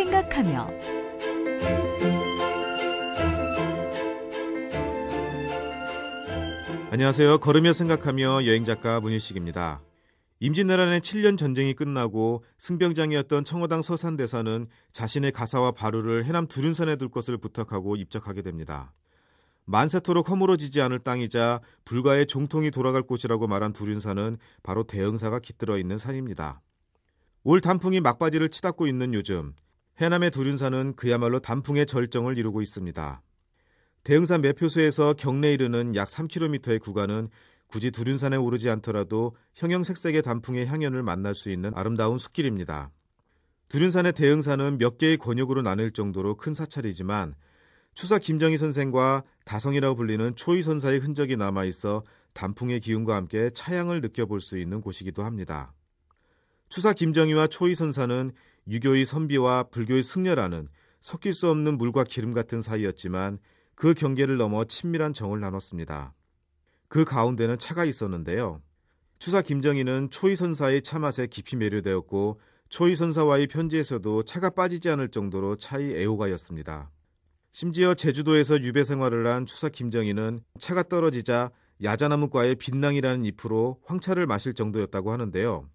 생각하며 안녕하세요. 걸으며 생각하며 여행 작가 문일식입니다. 임진왜란의 7년 전쟁이 끝나고 승병장이었던 청어당 서산대사는 자신의 가사와 발루를 해남 두륜산에 둘 것을 부탁하고 입적하게 됩니다. 만세토록 허물어지지 않을 땅이자 불가의 종통이 돌아갈 곳이라고 말한 두륜산은 바로 대응사가 깃들어 있는 산입니다. 올 단풍이 막바지를 치닫고 있는 요즘 해남의 두륜산은 그야말로 단풍의 절정을 이루고 있습니다. 대흥산 매표소에서 경내 에 이르는 약 3km의 구간은 굳이 두륜산에 오르지 않더라도 형형색색의 단풍의 향연을 만날 수 있는 아름다운 숲길입니다. 두륜산의 대흥산은 몇 개의 권역으로 나뉠 정도로 큰 사찰이지만 추사 김정희 선생과 다성이라고 불리는 초이 선사의 흔적이 남아 있어 단풍의 기운과 함께 차양을 느껴볼 수 있는 곳이기도 합니다. 추사 김정희와 초이 선사는 유교의 선비와 불교의 승려라는 섞일 수 없는 물과 기름 같은 사이였지만 그 경계를 넘어 친밀한 정을 나눴습니다. 그 가운데는 차가 있었는데요. 추사 김정희는 초이 선사의 차 맛에 깊이 매료되었고 초이 선사와의 편지에서도 차가 빠지지 않을 정도로 차의 애호가였습니다. 심지어 제주도에서 유배 생활을 한 추사 김정희는 차가 떨어지자 야자나무과의 빛낭이라는 잎으로 황차를 마실 정도였다고 하는데요.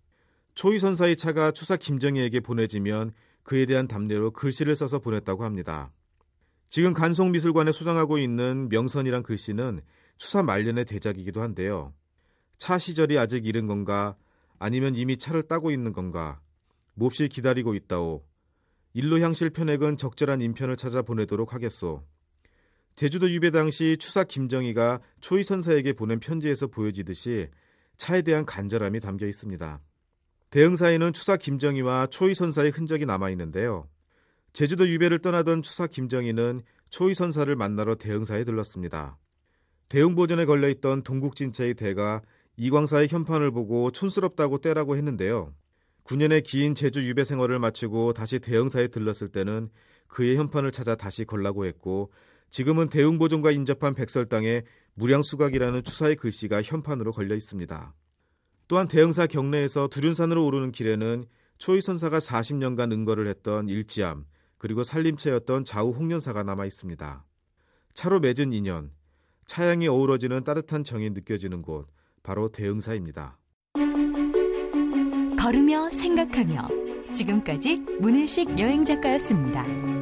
초위 선사의 차가 추사 김정희에게 보내지면 그에 대한 담례로 글씨를 써서 보냈다고 합니다. 지금 간송미술관에 소장하고 있는 명선이란 글씨는 추사 말년의 대작이기도 한데요. 차 시절이 아직 이른 건가 아니면 이미 차를 따고 있는 건가 몹시 기다리고 있다오. 일로 향실 편액은 적절한 인편을 찾아 보내도록 하겠소. 제주도 유배 당시 추사 김정희가 초이 선사에게 보낸 편지에서 보여지듯이 차에 대한 간절함이 담겨 있습니다. 대흥사에는 추사 김정희와 초희 선사의 흔적이 남아 있는데요. 제주도 유배를 떠나던 추사 김정희는 초희 선사를 만나러 대흥사에 들렀습니다. 대흥보전에 걸려 있던 동국진차의 대가 이광사의 현판을 보고 촌스럽다고 떼라고 했는데요. 9년의 긴 제주 유배 생활을 마치고 다시 대흥사에 들렀을 때는 그의 현판을 찾아 다시 걸라고 했고 지금은 대흥보전과 인접한 백설당에 무량수각이라는 추사의 글씨가 현판으로 걸려 있습니다. 또한 대흥사 경내에서 두륜산으로 오르는 길에는 초이 선사가 40년간 은거를 했던 일지암 그리고 살림체였던 좌우 홍련사가 남아 있습니다. 차로 맺은 인연, 차양이 어우러지는 따뜻한 정이 느껴지는 곳 바로 대흥사입니다. 걸으며 생각하며 지금까지 문일식 여행 작가였습니다.